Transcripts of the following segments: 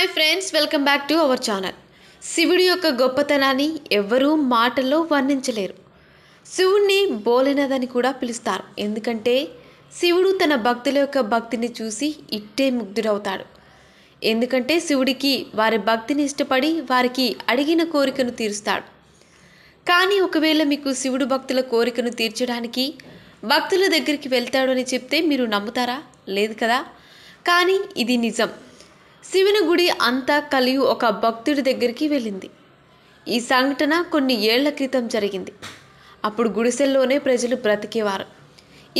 hi friends welcome back to our channel శివుడి యొక్క గొప్పతనాన్ని ఎవ్వరూ మాటల్లో వర్ణించలేరు శివుణ్ణి బోలినదని కూడా పిలుస్తారు ఎందుకంటే శివుడు తన భక్తుల యొక్క భక్తిని చూసి ఇట్టే ముగ్ధుడవుతాడు ఎందుకంటే శివుడికి వారి భక్తిని ఇష్టపడి వారికి అడిగిన కోరికను తీరుస్తాడు కానీ ఒకవేళ మీకు శివుడు భక్తుల కోరికను తీర్చడానికి భక్తుల దగ్గరికి వెళ్తాడు అని చెప్తే మీరు నమ్ముతారా లేదు కదా కానీ ఇది నిజం శివుని గుడి అంతా కలిగి ఒక భక్తుడి దగ్గరికి వెళ్ళింది ఈ సంఘటన కొన్ని ఏళ్ల క్రితం జరిగింది అప్పుడు గుడిసెల్లోనే ప్రజలు బ్రతికేవారు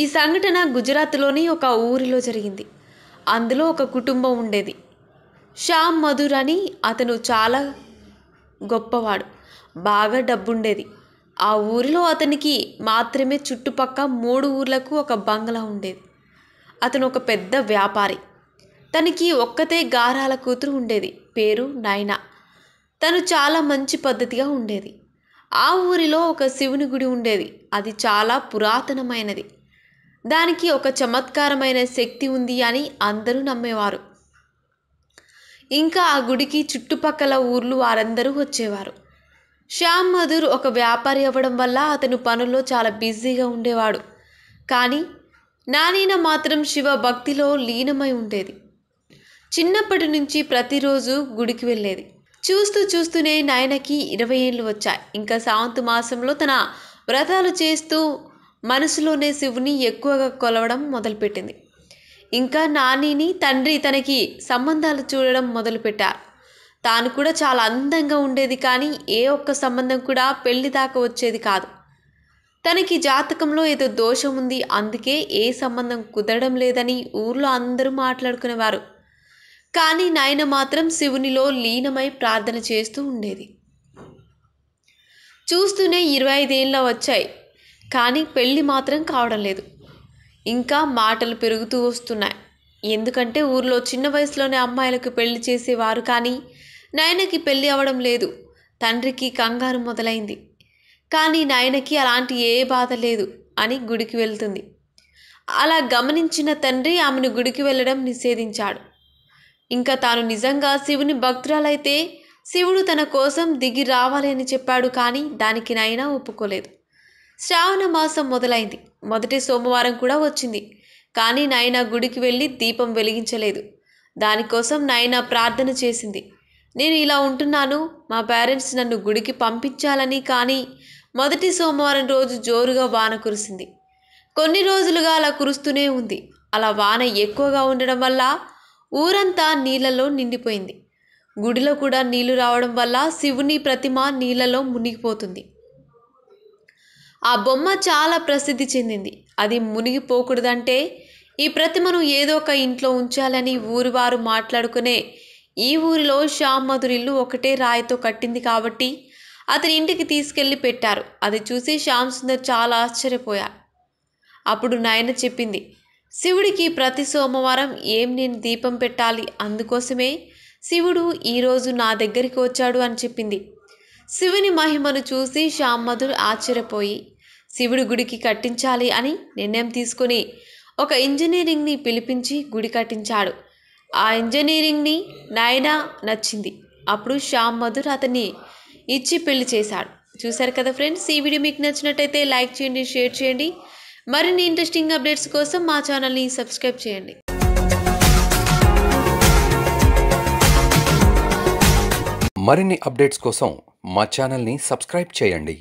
ఈ సంఘటన గుజరాత్లోని ఒక ఊరిలో జరిగింది అందులో ఒక కుటుంబం ఉండేది శ్యామ్ మధుర్ అని అతను చాలా గొప్పవాడు బాగా డబ్బుండేది ఆ ఊరిలో అతనికి మాత్రమే చుట్టుపక్క మూడు ఊర్లకు ఒక బంగ్లా ఉండేది అతను ఒక పెద్ద వ్యాపారి తనకి ఒక్కతే గారాల కూతురు ఉండేది పేరు నాయన తను చాలా మంచి పద్ధతిగా ఉండేది ఆ ఊరిలో ఒక శివుని గుడి ఉండేది అది చాలా పురాతనమైనది దానికి ఒక చమత్కారమైన శక్తి ఉంది అని అందరూ నమ్మేవారు ఇంకా ఆ గుడికి చుట్టుపక్కల ఊర్లు వారందరూ వచ్చేవారు శ్యామ్ మధుర్ ఒక వ్యాపారి అవ్వడం వల్ల అతను పనుల్లో చాలా బిజీగా ఉండేవాడు కానీ నానీన మాత్రం శివ భక్తిలో లీనమై ఉండేది చిన్నప్పటి నుంచి ప్రతిరోజు గుడికి వెళ్ళేది చూస్తూ చూస్తూనే నాయనకి ఇరవై ఏళ్ళు వచ్చాయి ఇంకా సావంతు మాసంలో తన వ్రతాలు చేస్తూ మనసులోనే శివుని ఎక్కువగా కొలవడం మొదలుపెట్టింది ఇంకా నానిని తండ్రి తనకి సంబంధాలు చూడడం మొదలుపెట్టారు తాను కూడా చాలా అందంగా ఉండేది కానీ ఏ ఒక్క సంబంధం కూడా పెళ్లి దాకా వచ్చేది కాదు తనకి జాతకంలో ఏదో దోషం ఉంది అందుకే ఏ సంబంధం కుదరడం లేదని ఊర్లో అందరూ మాట్లాడుకునేవారు కానీ నాయన మాత్రం శివునిలో లీనమై ప్రార్థన చేస్తూ ఉండేది చూస్తూనే ఇరవై ఐదేళ్ళ వచ్చాయి కానీ పెళ్ళి మాత్రం కావడం లేదు ఇంకా మాటలు పెరుగుతూ వస్తున్నాయి ఎందుకంటే ఊర్లో చిన్న వయసులోనే అమ్మాయిలకు పెళ్లి చేసేవారు కానీ నాయనకి పెళ్ళి అవ్వడం లేదు తండ్రికి కంగారు మొదలైంది కానీ నాయనకి అలాంటి ఏ బాధ లేదు అని గుడికి వెళ్తుంది అలా గమనించిన తండ్రి ఆమెను గుడికి వెళ్ళడం నిషేధించాడు ఇంకా తాను నిజంగా శివుని భక్తురాలైతే శివుడు తన కోసం దిగి రావాలి అని చెప్పాడు కానీ దానికి నైనా ఒప్పుకోలేదు శ్రావణ మాసం మొదలైంది మొదటి సోమవారం కూడా వచ్చింది కానీ నాయన గుడికి వెళ్ళి దీపం వెలిగించలేదు దానికోసం నాయన ప్రార్థన చేసింది నేను ఇలా ఉంటున్నాను మా పేరెంట్స్ నన్ను గుడికి పంపించాలని కానీ మొదటి సోమవారం రోజు జోరుగా వాన కురిసింది కొన్ని రోజులుగా అలా కురుస్తూనే ఉంది అలా వాన ఎక్కువగా ఉండడం వల్ల ఊరంతా నీళ్లలో నిండిపోయింది గుడిలో కూడా నీళ్లు రావడం వల్ల శివుని ప్రతిమ నీళ్లలో మునిగిపోతుంది ఆ బొమ్మ చాలా ప్రసిద్ధి చెందింది అది మునిగిపోకూడదంటే ఈ ప్రతిమను ఏదో ఒక ఇంట్లో ఉంచాలని ఊరివారు మాట్లాడుకునే ఈ ఊరిలో మధురిల్లు ఒకటే రాయితో కట్టింది కాబట్టి అతని ఇంటికి తీసుకెళ్లి పెట్టారు అది చూసి శ్యామ్ సుందర్ చాలా ఆశ్చర్యపోయారు అప్పుడు నాయన చెప్పింది శివుడికి ప్రతి సోమవారం ఏం నేను దీపం పెట్టాలి అందుకోసమే శివుడు ఈరోజు నా దగ్గరికి వచ్చాడు అని చెప్పింది శివుని మహిమను చూసి శ్యామ్మధుడు ఆశ్చర్యపోయి శివుడి గుడికి కట్టించాలి అని నిర్ణయం తీసుకుని ఒక ఇంజనీరింగ్ని పిలిపించి గుడి కట్టించాడు ఆ ఇంజనీరింగ్ని నాయనా నచ్చింది అప్పుడు శ్యామ్ మధుర్ అతన్ని ఇచ్చి పెళ్లి చేశాడు చూశారు కదా ఫ్రెండ్స్ ఈ వీడియో మీకు నచ్చినట్టయితే లైక్ చేయండి షేర్ చేయండి మరిన్ని ఇంట్రెస్టింగ్ అప్డేట్స్ కోసం మా ఛానల్ని సబ్స్క్రైబ్ చేయండి మరిన్ని అప్డేట్స్ కోసం మా ఛానల్ని సబ్స్క్రైబ్ చేయండి